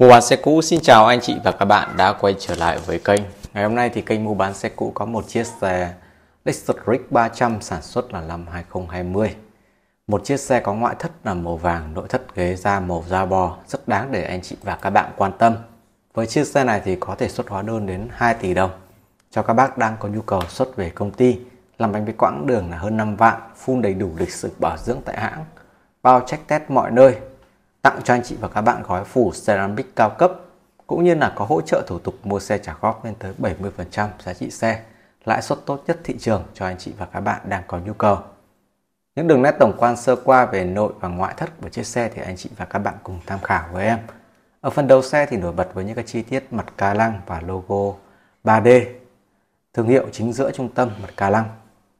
Mua bán xe cũ xin chào anh chị và các bạn đã quay trở lại với kênh. Ngày hôm nay thì kênh mua bán xe cũ có một chiếc xe Lexus RX 300 sản xuất là năm 2020. Một chiếc xe có ngoại thất là màu vàng, nội thất ghế da màu da bò rất đáng để anh chị và các bạn quan tâm. Với chiếc xe này thì có thể xuất hóa đơn đến 2 tỷ đồng. Cho các bác đang có nhu cầu xuất về công ty, làm bánh với quãng đường là hơn 5 vạn, full đầy đủ lịch sử bảo dưỡng tại hãng, bao check test mọi nơi tặng cho anh chị và các bạn gói phủ ceramic cao cấp cũng như là có hỗ trợ thủ tục mua xe trả góp lên tới 70% giá trị xe, lãi suất tốt nhất thị trường cho anh chị và các bạn đang có nhu cầu. Những đường nét tổng quan sơ qua về nội và ngoại thất của chiếc xe thì anh chị và các bạn cùng tham khảo với em. Ở phần đầu xe thì nổi bật với những cái chi tiết mặt ca lăng và logo 3D, thương hiệu chính giữa trung tâm mặt ca lăng,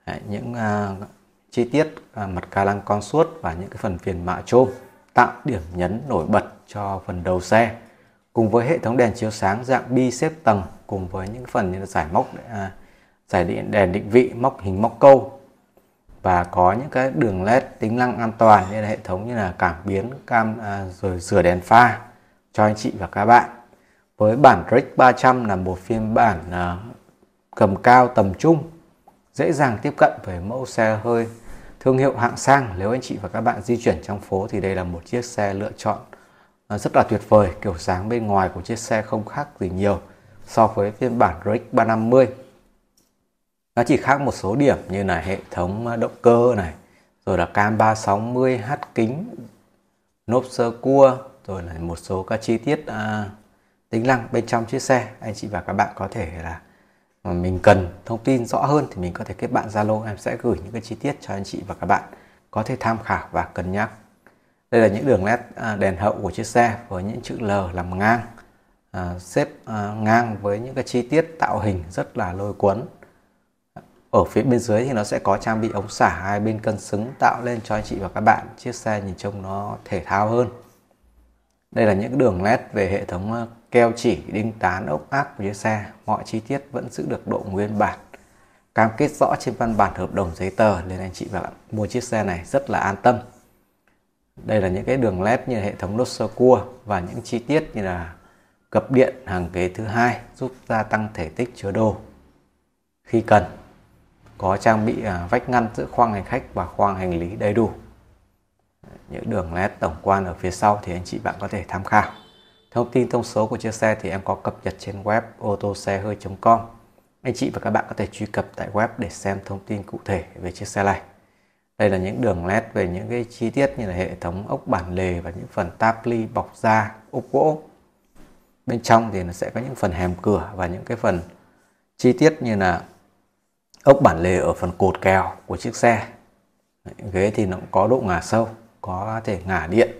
Đấy, những uh, chi tiết uh, mặt ca lăng con suốt và những cái phần phiền mạ trôm tạo điểm nhấn nổi bật cho phần đầu xe cùng với hệ thống đèn chiếu sáng dạng bi xếp tầng cùng với những phần như là giải móc à, giải điện đèn định vị móc hình móc câu và có những cái đường led tính năng an toàn như là hệ thống như là cảm biến cam à, rồi rửa đèn pha cho anh chị và các bạn với bản Rex 300 là một phiên bản à, cầm cao tầm trung dễ dàng tiếp cận với mẫu xe hơi thương hiệu hạng sang nếu anh chị và các bạn di chuyển trong phố thì đây là một chiếc xe lựa chọn à, rất là tuyệt vời kiểu dáng bên ngoài của chiếc xe không khác gì nhiều so với phiên bản RX 350 nó chỉ khác một số điểm như là hệ thống à, động cơ này rồi là cam 360 h kính nốp sơ cua rồi là một số các chi tiết à, tính năng bên trong chiếc xe anh chị và các bạn có thể là mà mình cần thông tin rõ hơn thì mình có thể kết bạn Zalo em sẽ gửi những cái chi tiết cho anh chị và các bạn có thể tham khảo và cân nhắc. Đây là những đường nét à, đèn hậu của chiếc xe với những chữ L làm ngang, à, xếp à, ngang với những cái chi tiết tạo hình rất là lôi cuốn. Ở phía bên dưới thì nó sẽ có trang bị ống xả hai bên cân xứng tạo lên cho anh chị và các bạn chiếc xe nhìn trông nó thể thao hơn. Đây là những đường nét về hệ thống ờ, keo chỉ, đinh tán, ốc ác của chiếc xe. Mọi chi tiết vẫn giữ được độ nguyên bản. Cam kết rõ trên văn bản hợp đồng giấy tờ nên anh chị và bạn mua chiếc xe này rất là an tâm. Đây là những cái đường led như hệ thống lốt sơ cua và những chi tiết như là cập điện hàng ghế thứ hai giúp gia tăng thể tích chứa đồ khi cần. Có trang bị à, vách ngăn giữa khoang hành khách và khoang hành lý đầy đủ những đường nét tổng quan ở phía sau thì anh chị bạn có thể tham khảo. Thông tin thông số của chiếc xe thì em có cập nhật trên web autosehuy.com Anh chị và các bạn có thể truy cập tại web để xem thông tin cụ thể về chiếc xe này. Đây là những đường nét về những cái chi tiết như là hệ thống ốc bản lề và những phần táp ly bọc da, ốp gỗ. Bên trong thì nó sẽ có những phần hèm cửa và những cái phần chi tiết như là ốc bản lề ở phần cột kèo của chiếc xe. Ghế thì nó cũng có độ ngả sâu có thể ngả điện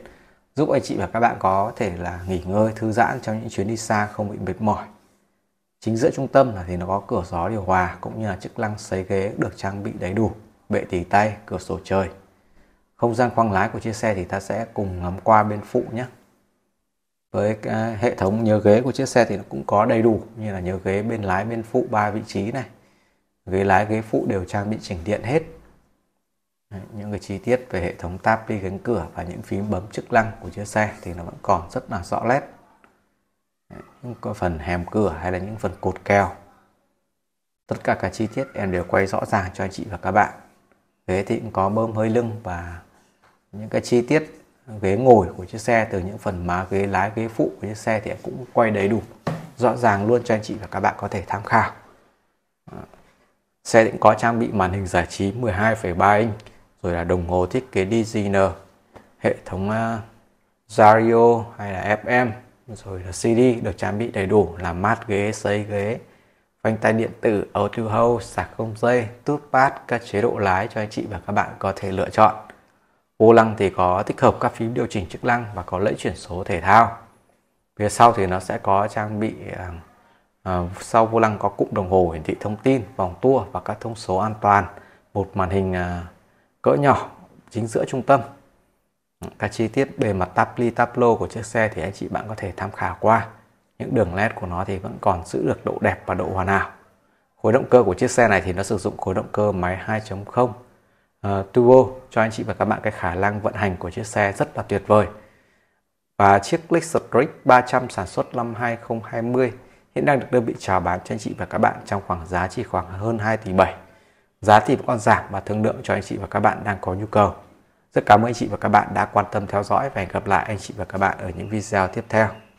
giúp anh chị và các bạn có thể là nghỉ ngơi thư giãn trong những chuyến đi xa không bị mệt mỏi chính giữa trung tâm là thì nó có cửa gió điều hòa cũng như là chức năng sấy ghế được trang bị đầy đủ bệ tỉ tay cửa sổ trời không gian khoang lái của chiếc xe thì ta sẽ cùng ngắm qua bên phụ nhé với cái hệ thống nhớ ghế của chiếc xe thì nó cũng có đầy đủ như là nhớ ghế bên lái bên phụ ba vị trí này ghế lái ghế phụ đều trang bị chỉnh điện hết Đấy, những cái chi tiết về hệ thống tap đi gánh cửa và những phím bấm chức năng của chiếc xe thì nó vẫn còn rất là rõ nét Đấy, những cái phần hèm cửa hay là những phần cột keo tất cả các chi tiết em đều quay rõ ràng cho anh chị và các bạn ghế thì cũng có bơm hơi lưng và những cái chi tiết ghế ngồi của chiếc xe từ những phần má ghế lái ghế phụ của chiếc xe thì em cũng quay đầy đủ rõ ràng luôn cho anh chị và các bạn có thể tham khảo xe cũng có trang bị màn hình giải trí 12,3 inch rồi là đồng hồ thiết kế designer hệ thống à, Zario hay là FM rồi là CD được trang bị đầy đủ là mát ghế, xây ghế, phanh tay điện tử, auto hold, sạc không dây, tút các chế độ lái cho anh chị và các bạn có thể lựa chọn. Vô lăng thì có tích hợp các phím điều chỉnh chức năng và có lẫy chuyển số thể thao. Phía sau thì nó sẽ có trang bị à, à sau vô lăng có cụm đồng hồ hiển thị thông tin, vòng tua và các thông số an toàn, một màn hình à, cỡ nhỏ chính giữa trung tâm các chi tiết bề mặt tapli taplo của chiếc xe thì anh chị bạn có thể tham khảo qua những đường led của nó thì vẫn còn giữ được độ đẹp và độ hoàn hảo khối động cơ của chiếc xe này thì nó sử dụng khối động cơ máy 2.0 uh, ờ, turbo cho anh chị và các bạn cái khả năng vận hành của chiếc xe rất là tuyệt vời và chiếc Lexus 300 sản xuất năm 2020 hiện đang được đơn vị chào bán cho anh chị và các bạn trong khoảng giá chỉ khoảng hơn 2 tỷ 7 giá thì vẫn còn giảm và thương lượng cho anh chị và các bạn đang có nhu cầu. Rất cảm ơn anh chị và các bạn đã quan tâm theo dõi và hẹn gặp lại anh chị và các bạn ở những video tiếp theo.